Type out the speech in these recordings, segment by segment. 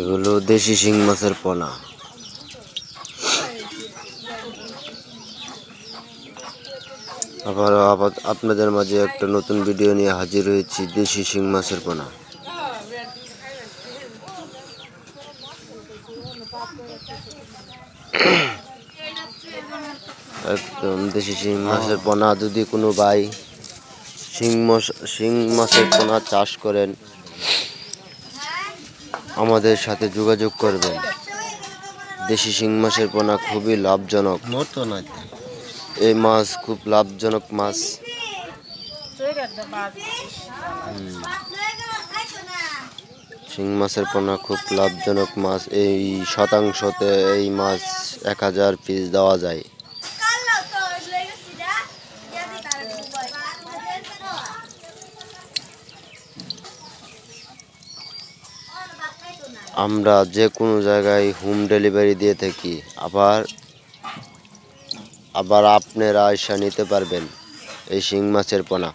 এগুলো দেশি শিং মাছের পোনা আবার আপনাদের মাঝে একটা নতুন ভিডিও নিয়ে হাজির হয়েছি দেশি শিং মাছের পোনা একদম দেশি শিং মাছের পোনা যদি কোনো ভাই শিং মাছ শিং মাছের পোনা চাষ করেন আমাদের সাথে যোগাযোগ করবেন দেশি শিং মাছের পোনা খুবই লাভজনক এই মাছ খুব লাভজনক মাছ শিং মাছের পোনা খুব লাভজনক মাছ এই শতাংশতে এই মাছ এক হাজার পিস দেওয়া যায় আমরা যে কোনো জায়গায় হোম ডেলিভারি দিয়ে থাকি আবার আবার আপনারা আয়সা নিতে পারবেন এই শিং মাছের পোনা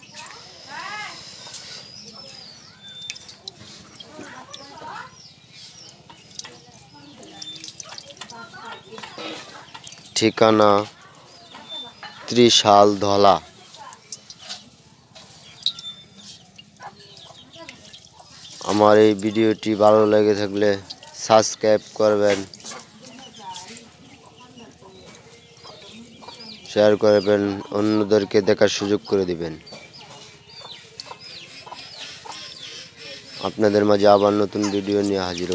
ঠিকানা ত্রিশাল ধলা আমার এই ভিডিওটি ভালো লেগে থাকলে সাবস্ক্রাইব করবেন শেয়ার করবেন অন্যদেরকে দেখার সুযোগ করে দিবেন আপনাদের মাঝে আবার নতুন ভিডিও নিয়ে হাজির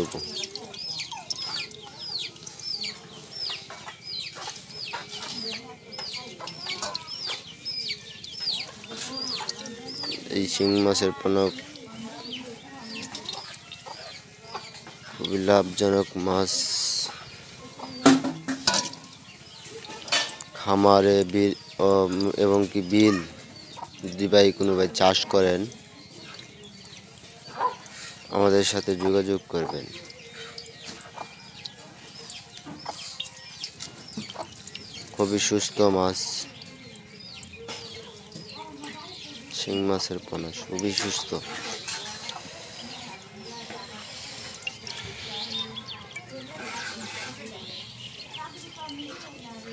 হব এই শিং মাছের পণ্য খুবই লাভজনক মাছ খামারে বিল এবং কি বিল যদি ভাই কোনো ভাই চাষ করেন আমাদের সাথে যোগাযোগ করবেন খুবই সুস্থ মাছ শিং মাছের পোনা খুবই সুস্থ